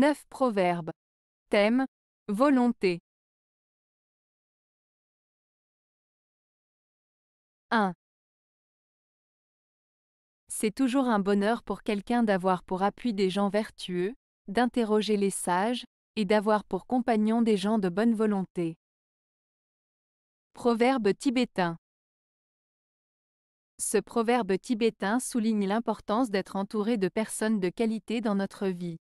9 proverbes. Thème Volonté. 1. C'est toujours un bonheur pour quelqu'un d'avoir pour appui des gens vertueux, d'interroger les sages, et d'avoir pour compagnon des gens de bonne volonté. Proverbe tibétain. Ce proverbe tibétain souligne l'importance d'être entouré de personnes de qualité dans notre vie.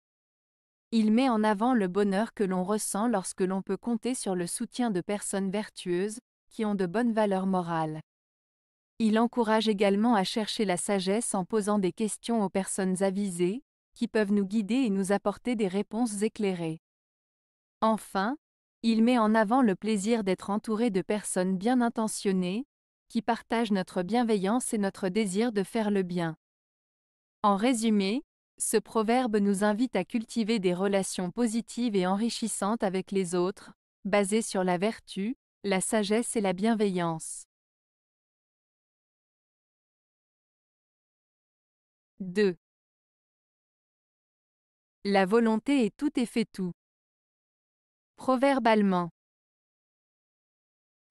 Il met en avant le bonheur que l'on ressent lorsque l'on peut compter sur le soutien de personnes vertueuses, qui ont de bonnes valeurs morales. Il encourage également à chercher la sagesse en posant des questions aux personnes avisées, qui peuvent nous guider et nous apporter des réponses éclairées. Enfin, il met en avant le plaisir d'être entouré de personnes bien intentionnées, qui partagent notre bienveillance et notre désir de faire le bien. En résumé, ce proverbe nous invite à cultiver des relations positives et enrichissantes avec les autres, basées sur la vertu, la sagesse et la bienveillance. 2. La volonté est tout et fait tout. Proverbe allemand.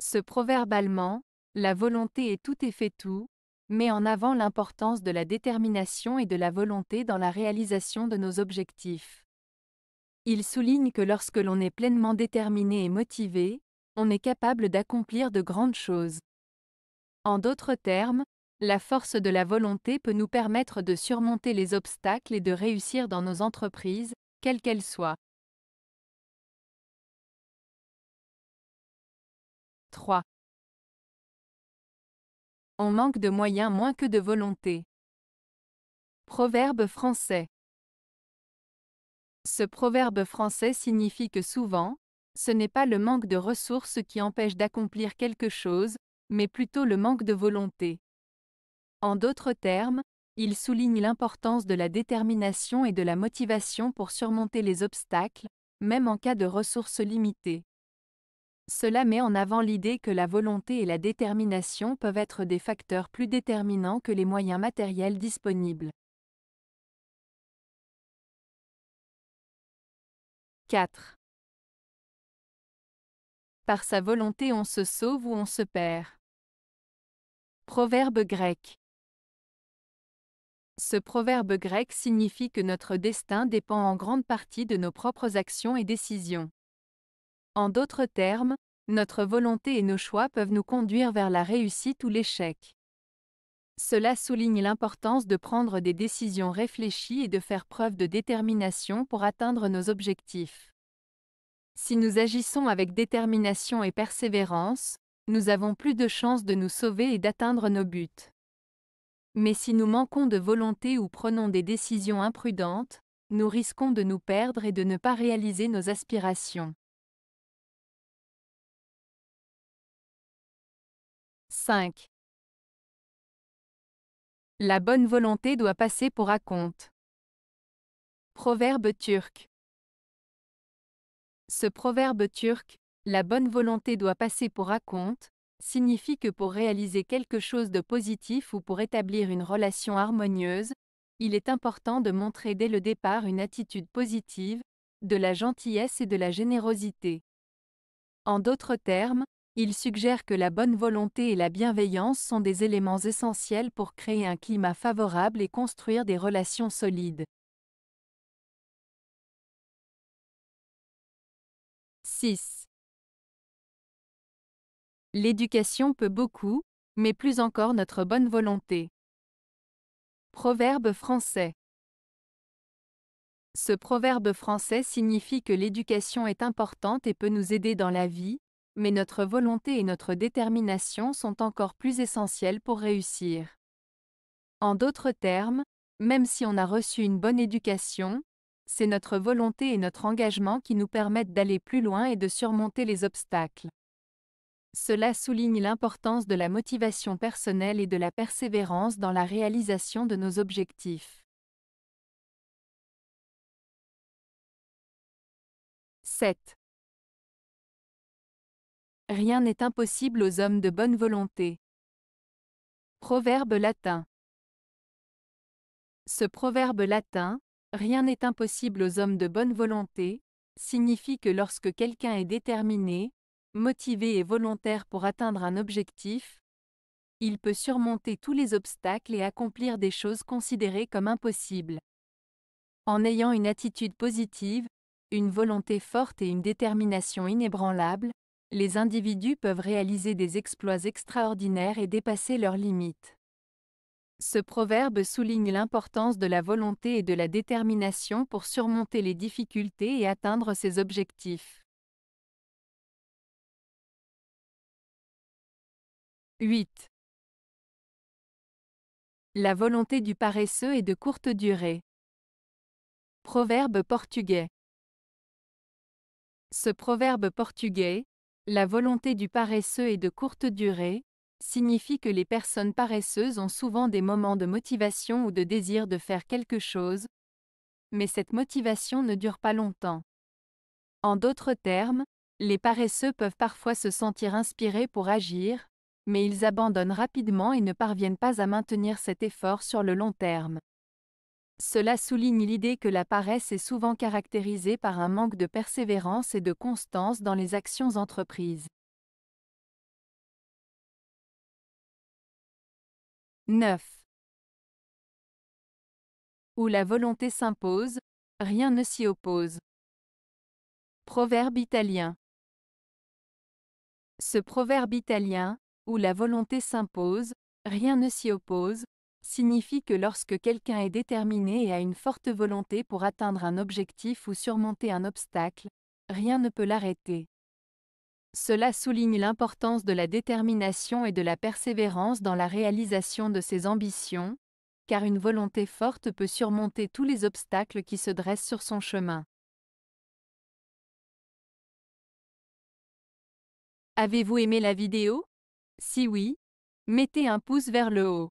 Ce proverbe allemand, la volonté est tout et fait tout, met en avant l'importance de la détermination et de la volonté dans la réalisation de nos objectifs. Il souligne que lorsque l'on est pleinement déterminé et motivé, on est capable d'accomplir de grandes choses. En d'autres termes, la force de la volonté peut nous permettre de surmonter les obstacles et de réussir dans nos entreprises, quelles qu'elles soient. 3. On manque de moyens moins que de volonté. Proverbe français. Ce proverbe français signifie que souvent, ce n'est pas le manque de ressources qui empêche d'accomplir quelque chose, mais plutôt le manque de volonté. En d'autres termes, il souligne l'importance de la détermination et de la motivation pour surmonter les obstacles, même en cas de ressources limitées. Cela met en avant l'idée que la volonté et la détermination peuvent être des facteurs plus déterminants que les moyens matériels disponibles. 4. Par sa volonté on se sauve ou on se perd. Proverbe grec. Ce proverbe grec signifie que notre destin dépend en grande partie de nos propres actions et décisions. En d'autres termes, notre volonté et nos choix peuvent nous conduire vers la réussite ou l'échec. Cela souligne l'importance de prendre des décisions réfléchies et de faire preuve de détermination pour atteindre nos objectifs. Si nous agissons avec détermination et persévérance, nous avons plus de chances de nous sauver et d'atteindre nos buts. Mais si nous manquons de volonté ou prenons des décisions imprudentes, nous risquons de nous perdre et de ne pas réaliser nos aspirations. 5. La bonne volonté doit passer pour raconte. Proverbe turc. Ce proverbe turc, la bonne volonté doit passer pour raconte, signifie que pour réaliser quelque chose de positif ou pour établir une relation harmonieuse, il est important de montrer dès le départ une attitude positive, de la gentillesse et de la générosité. En d'autres termes, il suggère que la bonne volonté et la bienveillance sont des éléments essentiels pour créer un climat favorable et construire des relations solides. 6. L'éducation peut beaucoup, mais plus encore notre bonne volonté. Proverbe français. Ce proverbe français signifie que l'éducation est importante et peut nous aider dans la vie, mais notre volonté et notre détermination sont encore plus essentielles pour réussir. En d'autres termes, même si on a reçu une bonne éducation, c'est notre volonté et notre engagement qui nous permettent d'aller plus loin et de surmonter les obstacles. Cela souligne l'importance de la motivation personnelle et de la persévérance dans la réalisation de nos objectifs. 7. Rien n'est impossible aux hommes de bonne volonté. Proverbe latin. Ce proverbe latin, Rien n'est impossible aux hommes de bonne volonté, signifie que lorsque quelqu'un est déterminé, motivé et volontaire pour atteindre un objectif, il peut surmonter tous les obstacles et accomplir des choses considérées comme impossibles. En ayant une attitude positive, une volonté forte et une détermination inébranlable, les individus peuvent réaliser des exploits extraordinaires et dépasser leurs limites. Ce proverbe souligne l'importance de la volonté et de la détermination pour surmonter les difficultés et atteindre ses objectifs. 8. La volonté du paresseux est de courte durée. Proverbe portugais. Ce proverbe portugais, la volonté du paresseux est de courte durée, signifie que les personnes paresseuses ont souvent des moments de motivation ou de désir de faire quelque chose, mais cette motivation ne dure pas longtemps. En d'autres termes, les paresseux peuvent parfois se sentir inspirés pour agir, mais ils abandonnent rapidement et ne parviennent pas à maintenir cet effort sur le long terme. Cela souligne l'idée que la paresse est souvent caractérisée par un manque de persévérance et de constance dans les actions entreprises. 9. Où la volonté s'impose, rien ne s'y oppose. Proverbe italien. Ce proverbe italien, où la volonté s'impose, rien ne s'y oppose, signifie que lorsque quelqu'un est déterminé et a une forte volonté pour atteindre un objectif ou surmonter un obstacle, rien ne peut l'arrêter. Cela souligne l'importance de la détermination et de la persévérance dans la réalisation de ses ambitions, car une volonté forte peut surmonter tous les obstacles qui se dressent sur son chemin. Avez-vous aimé la vidéo Si oui, mettez un pouce vers le haut.